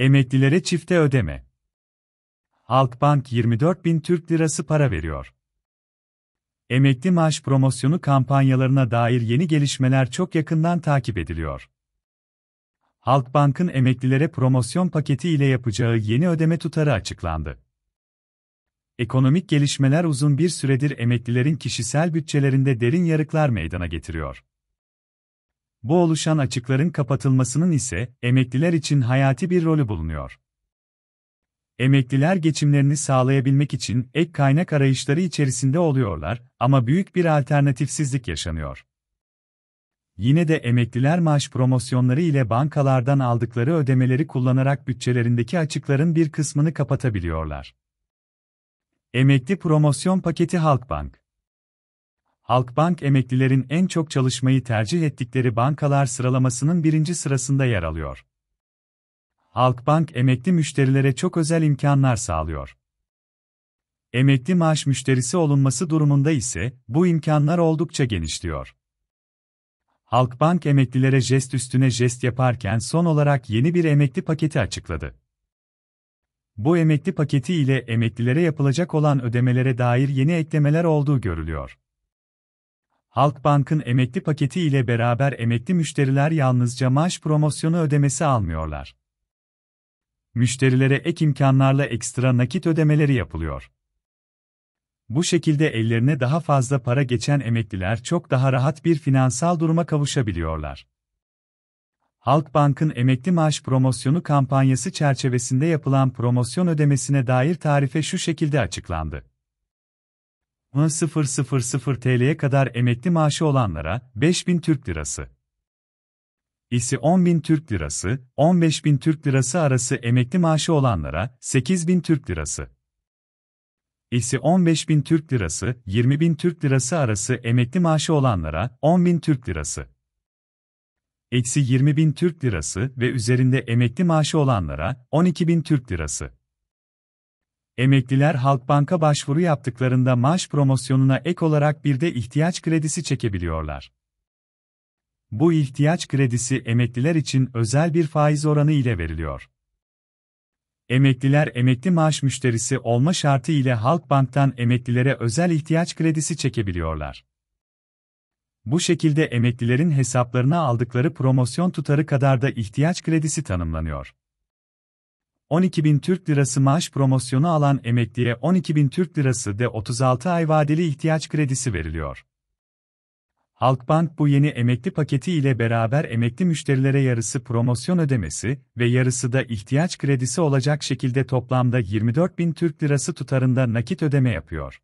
Emeklilere çifte ödeme. Halkbank 24 bin Türk lirası para veriyor. Emekli maaş promosyonu kampanyalarına dair yeni gelişmeler çok yakından takip ediliyor. Halkbank'ın emeklilere promosyon paketi ile yapacağı yeni ödeme tutarı açıklandı. Ekonomik gelişmeler uzun bir süredir emeklilerin kişisel bütçelerinde derin yarıklar meydana getiriyor. Bu oluşan açıkların kapatılmasının ise emekliler için hayati bir rolü bulunuyor. Emekliler geçimlerini sağlayabilmek için ek kaynak arayışları içerisinde oluyorlar ama büyük bir alternatifsizlik yaşanıyor. Yine de emekliler maaş promosyonları ile bankalardan aldıkları ödemeleri kullanarak bütçelerindeki açıkların bir kısmını kapatabiliyorlar. Emekli promosyon paketi Halkbank Halkbank emeklilerin en çok çalışmayı tercih ettikleri bankalar sıralamasının birinci sırasında yer alıyor. Halkbank emekli müşterilere çok özel imkanlar sağlıyor. Emekli maaş müşterisi olunması durumunda ise bu imkanlar oldukça genişliyor. Halkbank emeklilere jest üstüne jest yaparken son olarak yeni bir emekli paketi açıkladı. Bu emekli paketi ile emeklilere yapılacak olan ödemelere dair yeni eklemeler olduğu görülüyor. Halkbank'ın emekli paketi ile beraber emekli müşteriler yalnızca maaş promosyonu ödemesi almıyorlar. Müşterilere ek imkanlarla ekstra nakit ödemeleri yapılıyor. Bu şekilde ellerine daha fazla para geçen emekliler çok daha rahat bir finansal duruma kavuşabiliyorlar. Halkbank'ın emekli maaş promosyonu kampanyası çerçevesinde yapılan promosyon ödemesine dair tarife şu şekilde açıklandı. 000 TL'ye kadar emekli maaşı olanlara 5000 Türk Lirası. İsi 10.000 Türk Lirası, 15.000 Türk Lirası arası emekli maaşı olanlara 8.000 Türk Lirası. İsi 15.000 Türk Lirası, 20.000 Türk Lirası arası emekli maaşı olanlara 10.000 Türk Lirası. Eksi 20.000 Türk Lirası ve üzerinde emekli maaşı olanlara 12.000 Türk Lirası. Emekliler Halkbank'a başvuru yaptıklarında maaş promosyonuna ek olarak bir de ihtiyaç kredisi çekebiliyorlar. Bu ihtiyaç kredisi emekliler için özel bir faiz oranı ile veriliyor. Emekliler emekli maaş müşterisi olma şartı ile Halkbank'tan emeklilere özel ihtiyaç kredisi çekebiliyorlar. Bu şekilde emeklilerin hesaplarına aldıkları promosyon tutarı kadar da ihtiyaç kredisi tanımlanıyor. 12 bin Türk Lirası maaş promosyonu alan emekliye 12 bin Türk Lirası de 36 ay vadeli ihtiyaç kredisi veriliyor. Halkbank bu yeni emekli paketi ile beraber emekli müşterilere yarısı promosyon ödemesi ve yarısı da ihtiyaç kredisi olacak şekilde toplamda 24 bin Türk Lirası tutarında nakit ödeme yapıyor.